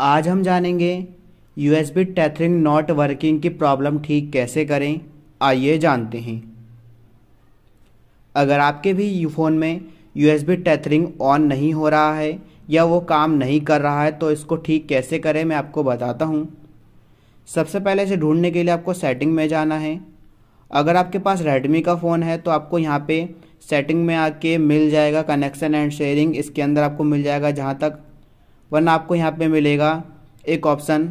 आज हम जानेंगे U S B tethering not working की प्रॉब्लम ठीक कैसे करें आइए जानते हैं अगर आपके भी यू फ़ोन में U S B tethering on नहीं हो रहा है या वो काम नहीं कर रहा है तो इसको ठीक कैसे करें मैं आपको बताता हूँ सबसे पहले इसे ढूंढने के लिए आपको सेटिंग में जाना है अगर आपके पास रेडमी का फ़ोन है तो आपको यहाँ पे सेटिंग में आके मिल जाएगा कनेक्शन एंड शेयरिंग इसके अंदर आपको मिल जाएगा जहाँ तक वरना आपको यहाँ पे मिलेगा एक ऑप्शन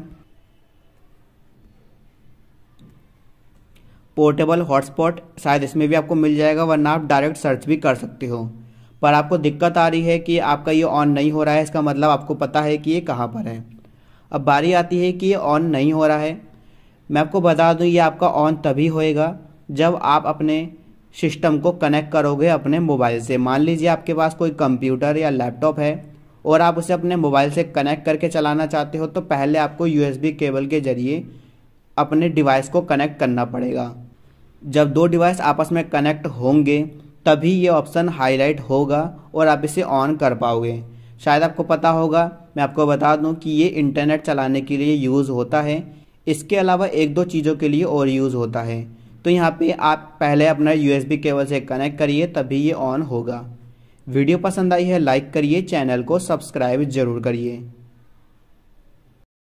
पोर्टेबल हॉटस्पॉट शायद इसमें भी आपको मिल जाएगा वरना आप डायरेक्ट सर्च भी कर सकते हो पर आपको दिक्कत आ रही है कि आपका ये ऑन नहीं हो रहा है इसका मतलब आपको पता है कि ये कहाँ पर है अब बारी आती है कि ये ऑन नहीं हो रहा है मैं आपको बता दूं ये आपका ऑन तभी होएगा जब आप अपने सिस्टम को कनेक्ट करोगे अपने मोबाइल से मान लीजिए आपके पास कोई कंप्यूटर या लैपटॉप है और आप उसे अपने मोबाइल से कनेक्ट करके चलाना चाहते हो तो पहले आपको यू केबल के ज़रिए अपने डिवाइस को कनेक्ट करना पड़ेगा जब दो डिवाइस आपस में कनेक्ट होंगे तभी ये ऑप्शन हाईलाइट होगा और आप इसे ऑन कर पाओगे शायद आपको पता होगा मैं आपको बता दूं कि ये इंटरनेट चलाने के लिए यूज़ होता है इसके अलावा एक दो चीज़ों के लिए और यूज़ होता है तो यहाँ पे आप पहले अपना यूएसबी केबल से कनेक्ट करिए तभी ये ऑन होगा वीडियो पसंद आई है लाइक करिए चैनल को सब्सक्राइब जरूर करिए